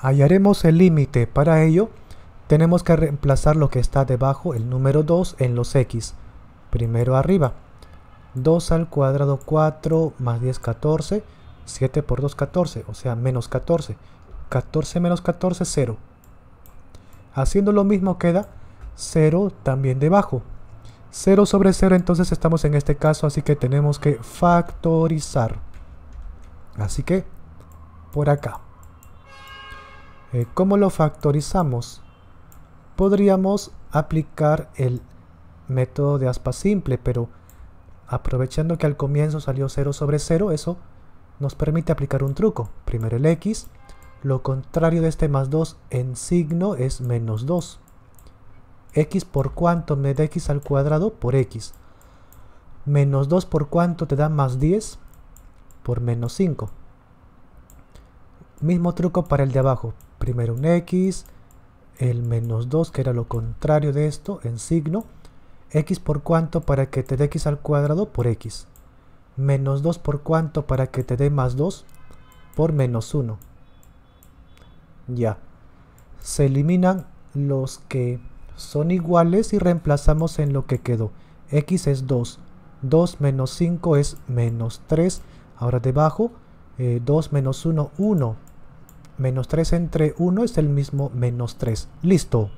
hallaremos el límite. Para ello, tenemos que reemplazar lo que está debajo, el número 2, en los x. Primero arriba. 2 al cuadrado 4 más 10, 14. 7 por 2, 14, o sea, menos 14. 14 menos 14, 0. Haciendo lo mismo queda 0 también debajo. 0 sobre 0, entonces estamos en este caso, así que tenemos que factorizar. Así que, por acá. Eh, ¿Cómo lo factorizamos? Podríamos aplicar el método de aspa simple, pero aprovechando que al comienzo salió 0 sobre 0, eso nos permite aplicar un truco. Primero el x, lo contrario de este más 2 en signo es menos 2. x por cuánto me da x al cuadrado por x. Menos 2 por cuánto te da más 10 por menos 5. Mismo truco para el de abajo primero un x, el menos 2, que era lo contrario de esto, en signo, x por cuánto para que te dé x al cuadrado por x, menos 2 por cuánto para que te dé más 2 por menos 1. Ya, se eliminan los que son iguales y reemplazamos en lo que quedó. x es 2, 2 menos 5 es menos 3, ahora debajo 2 eh, menos 1, 1 Menos 3 entre 1 es el mismo menos 3. Listo.